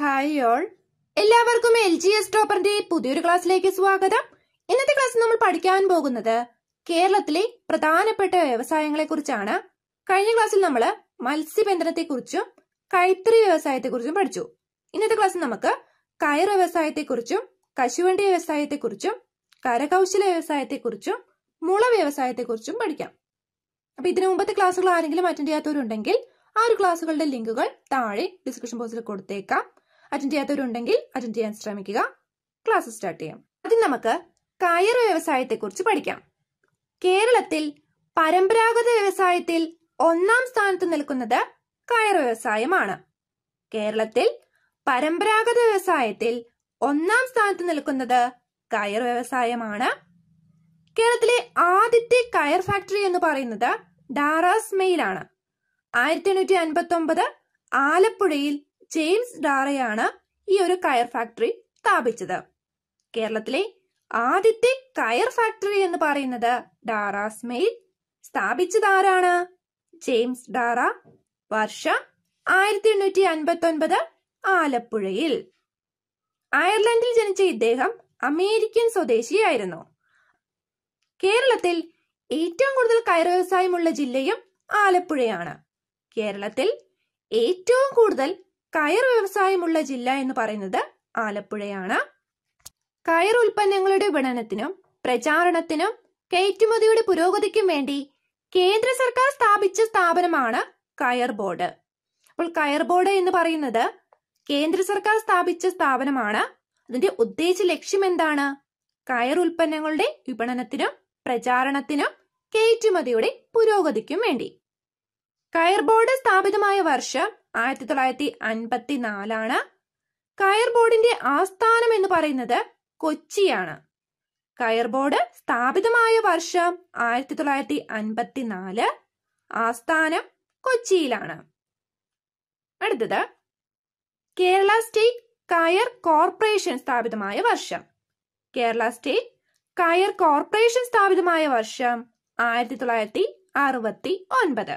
hi all എല്ലാവർക്കും L G S ടോപ്പറിന്റെ പുതിയൊരു ക്ലാസ്സിലേക്ക് സ്വാഗതം ഇന്നത്തെ ക്ലാസ് നമ്മൾ പഠിക്കാൻ പോകുന്നത് കേരളത്തിലെ പ്രധാനപ്പെട്ട വ്യവസായങ്ങളെ കുറിച്ചാണ് കഴിഞ്ഞ ക്ലാസ്സിൽ നമ്മൾ മത്സ്യബന്ധനത്തെക്കുറിച്ചും കൈത്തറി വ്യവസായത്തെക്കുറിച്ചും പഠിച്ചു ഇന്നത്തെ ക്ലാസ്സിൽ നമുക്ക് കയർ വ്യവസായത്തെക്കുറിച്ചും കശുവണ്ടി വ്യവസായത്തെക്കുറിച്ചും കരകൗശല വ്യവസായത്തെക്കുറിച്ചും മുള വ്യവസായത്തെക്കുറിച്ചും പഠിക്കാം അപ്പൊ ഇതിനു മുമ്പത്തെ ക്ലാസ്സുകൾ ആരെങ്കിലും അറ്റൻഡ് ചെയ്യാത്തവരുണ്ടെങ്കിൽ ആ ഒരു ക്ലാസ്സുകളുടെ ലിങ്കുകൾ താഴെ ഡിസ്ക്രിപ്ഷൻ ബോക്സിൽ കൊടുത്തേക്കാം അറ്റൻഡ് ചെയ്യാത്തവരുണ്ടെങ്കിൽ അറ്റൻഡ് ചെയ്യാൻ ശ്രമിക്കുക ക്ലാസ് സ്റ്റാർട്ട് ചെയ്യാം ആദ്യം നമുക്ക് കയർ വ്യവസായത്തെക്കുറിച്ച് പഠിക്കാം കേരളത്തിൽ പരമ്പരാഗത വ്യവസായത്തിൽ ഒന്നാം സ്ഥാനത്ത് നിൽക്കുന്നത് കയർ വ്യവസായമാണ് കേരളത്തിൽ പരമ്പരാഗത വ്യവസായത്തിൽ ഒന്നാം സ്ഥാനത്ത് നിൽക്കുന്നത് കയർ വ്യവസായമാണ് കേരളത്തിലെ ആദ്യത്തെ കയർ ഫാക്ടറി എന്ന് പറയുന്നത് മെയിലാണ് ആയിരത്തി എണ്ണൂറ്റി അൻപത്തി ഒമ്പത് ആലപ്പുഴയിൽ ജെയിംസ് ഡാറയാണ് ഈ ഒരു കയർ ഫാക്ടറി സ്ഥാപിച്ചത് കേരളത്തിലെ ആദ്യത്തെ കയർ ഫാക്ടറി എന്ന് പറയുന്നത് ഡാറ സ്മെയിൽ സ്ഥാപിച്ചതാരാണ് ജെയിംസ് ഡാറ വർഷം ആയിരത്തി എണ്ണൂറ്റി അൻപത്തി ഒൻപത് ആലപ്പുഴയിൽ അയർലൻഡിൽ ജനിച്ച ഇദ്ദേഹം അമേരിക്കൻ സ്വദേശിയായിരുന്നു കേരളത്തിൽ ഏറ്റവും കൂടുതൽ കയർ വ്യവസായമുള്ള ജില്ലയും ആലപ്പുഴയാണ് കേരളത്തിൽ ഏറ്റവും കൂടുതൽ കയർ വ്യവസായമുള്ള ജില്ല എന്ന് പറയുന്നത് ആലപ്പുഴയാണ് കയർ ഉൽപ്പന്നങ്ങളുടെ വിപണനത്തിനും പ്രചാരണത്തിനും കയറ്റുമതിയുടെ പുരോഗതിക്കും വേണ്ടി കേന്ദ്ര സർക്കാർ സ്ഥാപിച്ച സ്ഥാപനമാണ് കയർ ബോർഡ് അപ്പോൾ കയർ ബോർഡ് എന്ന് പറയുന്നത് കേന്ദ്ര സർക്കാർ സ്ഥാപിച്ച സ്ഥാപനമാണ് അതിന്റെ ഉദ്ദേശ ലക്ഷ്യം എന്താണ് കയർ ഉൽപ്പന്നങ്ങളുടെ വിപണനത്തിനും പ്രചാരണത്തിനും കയറ്റുമതിയുടെ പുരോഗതിക്കും വേണ്ടി കയർ ബോർഡ് സ്ഥാപിതമായ വർഷം ആയിരത്തി തൊള്ളായിരത്തി അൻപത്തി നാലാണ് കയർ ബോർഡിന്റെ ആസ്ഥാനം എന്ന് പറയുന്നത് കൊച്ചിയാണ് കയർ ബോർഡ് സ്ഥാപിതമായ വർഷം ആയിരത്തി തൊള്ളായിരത്തി അൻപത്തി നാല് ആസ്ഥാനം കൊച്ചിയിലാണ് അടുത്തത് കേരള സ്റ്റേറ്റ് കയർ കോർപ്പറേഷൻ സ്ഥാപിതമായ വർഷം കേരള സ്റ്റേറ്റ് കയർ കോർപ്പറേഷൻ സ്ഥാപിതമായ വർഷം ആയിരത്തി തൊള്ളായിരത്തി അറുപത്തി ഒൻപത്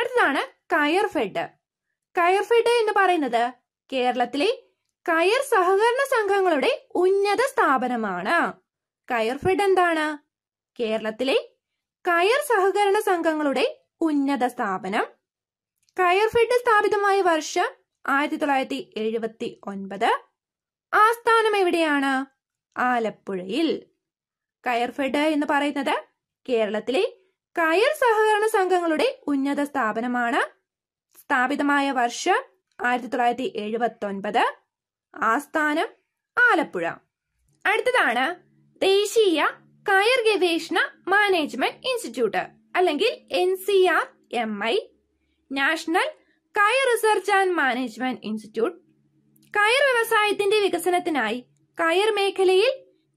അടുത്തതാണ് കയർ ഫെഡ് കയർ ഫെഡ് എന്ന് പറയുന്നത് കേരളത്തിലെ കയർ സഹകരണ സംഘങ്ങളുടെ ഉന്നത സ്ഥാപനമാണ് കയർ ഫെഡ് എന്താണ് കേരളത്തിലെ കയർ സഹകരണ സംഘങ്ങളുടെ ഉന്നത സ്ഥാപനം കയർ ഫെഡ് സ്ഥാപിതമായ വർഷം ആയിരത്തി തൊള്ളായിരത്തി എഴുപത്തി ഒൻപത് ആസ്ഥാനം എവിടെയാണ് ആലപ്പുഴയിൽ കയർ ഫെഡ് എന്ന് പറയുന്നത് കേരളത്തിലെ കയർ സഹകരണ സംഘങ്ങളുടെ ഉന്നത സ്ഥാപനമാണ് സ്ഥാപിതമായ വർഷം ആയിരത്തി തൊള്ളായിരത്തി എഴുപത്തി ഒൻപത് ആസ്ഥാനം ആലപ്പുഴ അടുത്തതാണ് ദേശീയ കയർ ഗവേഷണ മാനേജ്മെന്റ് ഇൻസ്റ്റിറ്റ്യൂട്ട് അല്ലെങ്കിൽ N C R M I national coir research and management institute കയർ വ്യവസായത്തിന്റെ വികസനത്തിനായി കയർ മേഖലയിൽ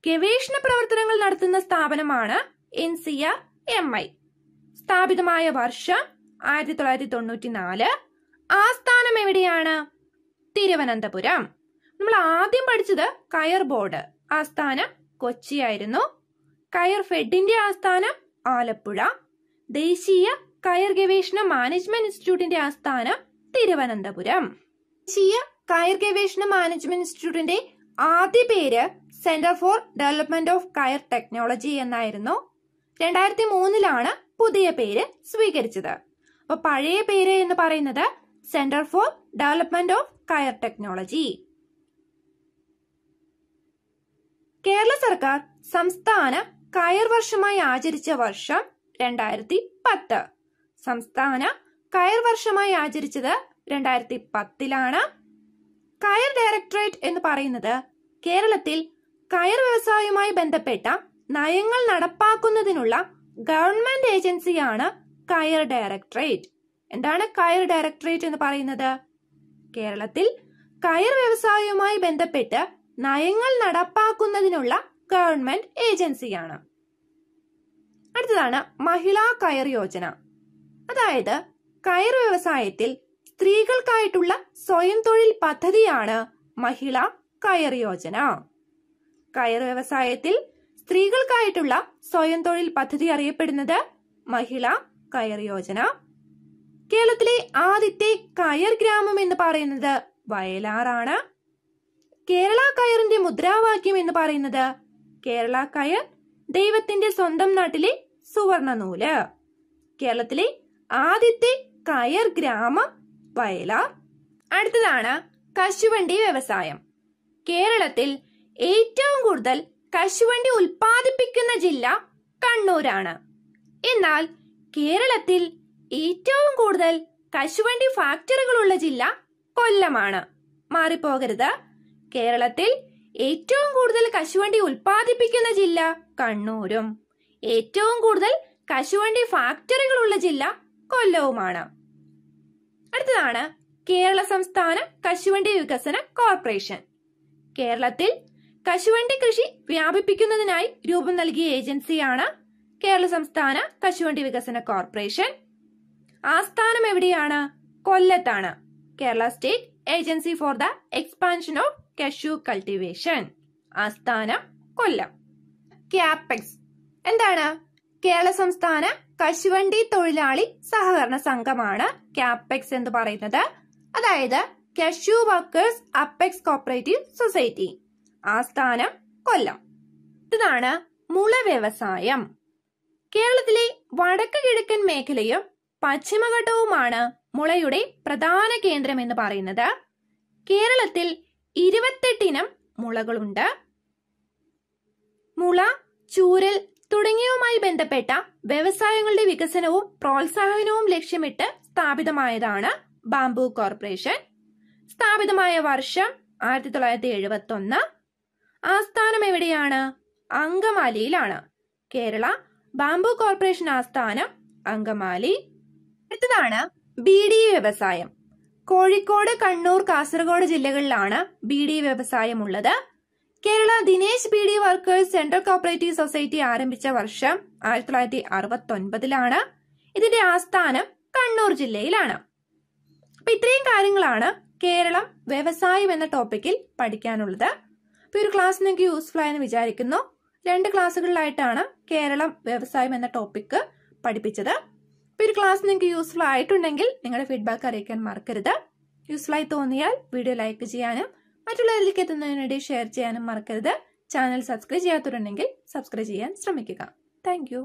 ഗവേഷണ പ്രവർത്തനങ്ങൾ നടത്തുന്ന സ്ഥാപനമാണ് N C R M I സ്ഥാപിതമായ വർഷം ആയിരത്തി തൊള്ളായിരത്തി തൊണ്ണൂറ്റി നാല് ആസ്ഥാനം എവിടെയാണ് തിരുവനന്തപുരം നമ്മൾ ആദ്യം പഠിച്ചത് കയർ ബോർഡ് ആസ്ഥാനം കൊച്ചിയായിരുന്നു കയർ ഫെഡിന്റെ ആസ്ഥാനം ആലപ്പുഴ ദേശീയ കയർ ഗവേഷണ മാനേജ്മെന്റ് ഇൻസ്റ്റിറ്റ്യൂട്ടിന്റെ ആസ്ഥാനം തിരുവനന്തപുരം ദേശീയ കയർ ഗവേഷണ മാനേജ്മെന്റ് ഇൻസ്റ്റിറ്റ്യൂട്ടിന്റെ ആദ്യ പേര് centre for development of coir technology എന്നായിരുന്നു രണ്ടായിരത്തി മൂന്നിലാണ് പുതിയ പേര് സ്വീകരിച്ചത് അപ്പൊ പഴയ പേര് എന്ന് പറയുന്നത് centre for development of coir technology Kerala സർക്കാർ സംസ്ഥാന കയർ വർഷമായി ആചരിച്ച വർഷം രണ്ടായിരത്തി പത്ത് സംസ്ഥാന കയർ വർഷമായി ആചരിച്ചത് രണ്ടായിരത്തി പത്തിലാണ് കയർ ഡയറക്ടറേറ്റ് എന്ന് പറയുന്നത് കേരളത്തിൽ കയർ വ്യവസായവുമായി ബന്ധപ്പെട്ട നയങ്ങൾ നടപ്പാക്കുന്നതിനുള്ള ഗവൺമെന്റ് ഏജൻസിയാണ് കയർ ഡയറക്ടറേറ്റ് എന്താണ് കയർ ഡയറക്ടറേറ്റ് എന്ന് പറയുന്നത് കേരളത്തിൽ കയർ വ്യവസായവുമായി ബന്ധപ്പെട്ട് നയങ്ങൾ നടപ്പാക്കുന്നതിനുള്ള ഗവൺമെന്റ് ഏജൻസിയാണ് അടുത്തതാണ് മഹിളാ കയർ യോജന അതായത് കയർ വ്യവസായത്തിൽ സ്ത്രീകൾക്കായിട്ടുള്ള സ്വയം തൊഴിൽ പദ്ധതിയാണ് മഹിളാ കയർ യോജന കയർ വ്യവസായത്തിൽ സ്ത്രീകൾക്കായിട്ടുള്ള സ്വയം തൊഴിൽ പദ്ധതി അറിയപ്പെടുന്നത് മഹിളാ കയർ യോജന കേരളത്തിലെ ആദ്യത്തെ കയർ ഗ്രാമം എന്ന് പറയുന്നത് വയലാറാണ് കേരള കയറിന്റെ മുദ്രാവാക്യം എന്ന് പറയുന്നത് കേരള കയർ ദൈവത്തിന്റെ സ്വന്തം നാട്ടിലെ സുവർണ നൂല് കേരളത്തിലെ ആദ്യത്തെ കയർ ഗ്രാമം വയലാർ അടുത്തതാണ് കശുവണ്ടി വ്യവസായം കേരളത്തിൽ ഏറ്റവും കൂടുതൽ കശുവണ്ടി ഉൽപ്പാദിപ്പിക്കുന്ന ജില്ല കണ്ണൂരാണ് എന്നാൽ കേരളത്തിൽ ഏറ്റവും കൂടുതൽ കശുവണ്ടി ഫാക്ടറികളുള്ള ജില്ല കൊല്ലമാണ് മാറിപ്പോകരുത് കേരളത്തിൽ ഏറ്റവും കൂടുതൽ കശുവണ്ടി ഉൽപ്പാദിപ്പിക്കുന്ന ജില്ല കണ്ണൂരും ഏറ്റവും കൂടുതൽ കശുവണ്ടി ഫാക്ടറികളുള്ള ജില്ല കൊല്ലവുമാണ് അടുത്തതാണ് കേരള സംസ്ഥാന കശുവണ്ടി വികസന കോർപ്പറേഷൻ കേരളത്തിൽ കശുവണ്ടി കൃഷി വ്യാപിപ്പിക്കുന്നതിനായി രൂപം നൽകിയ ഏജൻസിയാണ് കേരള സംസ്ഥാന കശുവണ്ടി വികസന കോർപ്പറേഷൻ ആസ്ഥാനം എവിടെയാണ് കൊല്ലത്താണ് Kerala state agency for the expansion of cashew cultivation ആസ്ഥാനം കൊല്ലം ക്യാപെക്സ് എന്താണ് കേരള സംസ്ഥാന കശുവണ്ടി തൊഴിലാളി സഹകരണ സംഘമാണ് ക്യാപെക്സ് എന്ന് പറയുന്നത് അതായത് cashew workers apex cooperative society ആസ്ഥാനം കൊല്ലം ഇതാണ് മുള വ്യവസായം കേരളത്തിലെ വടക്ക് കിഴക്കൻ മേഖലയും പശ്ചിമഘട്ടവുമാണ് മുളയുടെ പ്രധാന കേന്ദ്രം എന്ന് പറയുന്നത് കേരളത്തിൽ ഇരുപത്തെട്ടിനം മുളകളുണ്ട് മുള ചൂരൽ തുടങ്ങിയവുമായി ബന്ധപ്പെട്ട വ്യവസായങ്ങളുടെ വികസനവും പ്രോത്സാഹനവും ലക്ഷ്യമിട്ട് സ്ഥാപിതമായതാണ് ബാംബു കോർപ്പറേഷൻ സ്ഥാപിതമായ വർഷം ആയിരത്തി തൊള്ളായിരത്തി എഴുപത്തി ഒന്ന് ആസ്ഥാനം എവിടെയാണ് അങ്കമാലിയിലാണ് കേരള ബാംബു കോർപ്പറേഷൻ ആസ്ഥാനം അങ്കമാലി അടുത്തതാണ് ബി ഡി വ്യവസായം കോഴിക്കോട് കണ്ണൂർ കാസർഗോഡ് ജില്ലകളിലാണ് ബി ഡി വ്യവസായം ഉള്ളത് Kerala Dinesh beedi workers central cooperative society ആരംഭിച്ച വർഷം ആയിരത്തി തൊള്ളായിരത്തി അറുപത്തി ഒൻപതിലാണ് ഇതിന്റെ ആസ്ഥാനം കണ്ണൂർ ജില്ലയിലാണ് അപ്പൊ ഇത്രയും കാര്യങ്ങളാണ് കേരളം വ്യവസായം എന്ന ടോപ്പിക്കിൽ പഠിക്കാനുള്ളത് അപ്പൊ ഒരു ക്ലാസ് നിങ്ങൾക്ക് യൂസ്ഫുൾ ആയെന്ന് വിചാരിക്കുന്നു രണ്ട് ക്ലാസ്സുകളിലായിട്ടാണ് കേരളം വ്യവസായം എന്ന ടോപ്പിക്ക് പഠിപ്പിച്ചത് അപ്പോൾ ഒരു ക്ലാസ് നിങ്ങൾക്ക് യൂസ്ഫുൾ ആയിട്ടുണ്ടെങ്കിൽ നിങ്ങളുടെ ഫീഡ്ബാക്ക് അറിയിക്കാൻ മറക്കരുത് യൂസ്ഫുൾ ആയി തോന്നിയാൽ വീഡിയോ ലൈക്ക് ചെയ്യാനും മറ്റുള്ളവരിലേക്ക് എത്തുന്നതിനിടെ ഷെയർ ചെയ്യാനും മറക്കരുത് ചാനൽ സബ്സ്ക്രൈബ് ചെയ്യാത്തവരുണ്ടെങ്കിൽ സബ്സ്ക്രൈബ് ചെയ്യാൻ ശ്രമിക്കുക താങ്ക്